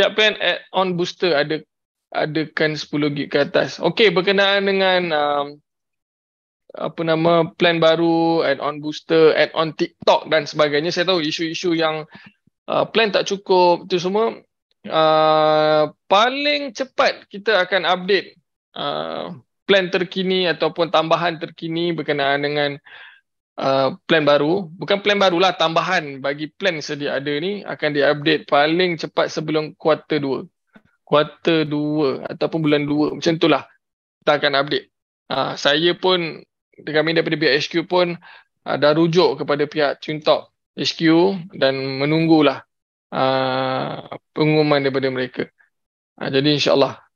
setiap plan add-on booster ada adakan 10 gig ke atas. Okey berkenaan dengan um, apa nama plan baru add-on booster, add-on TikTok dan sebagainya. Saya tahu isu-isu yang uh, plan tak cukup itu semua uh, paling cepat kita akan update uh, plan terkini ataupun tambahan terkini berkenaan dengan Uh, plan baru bukan plan barulah tambahan bagi plan sedia ada ni akan diupdate paling cepat sebelum kuarter 2 kuarter 2 ataupun bulan 2 macam itulah kita akan update uh, saya pun kami daripada pihak pun uh, dah rujuk kepada pihak Tuntop HQ dan menunggulah uh, ah, pengumuman daripada mereka uh, jadi insyaAllah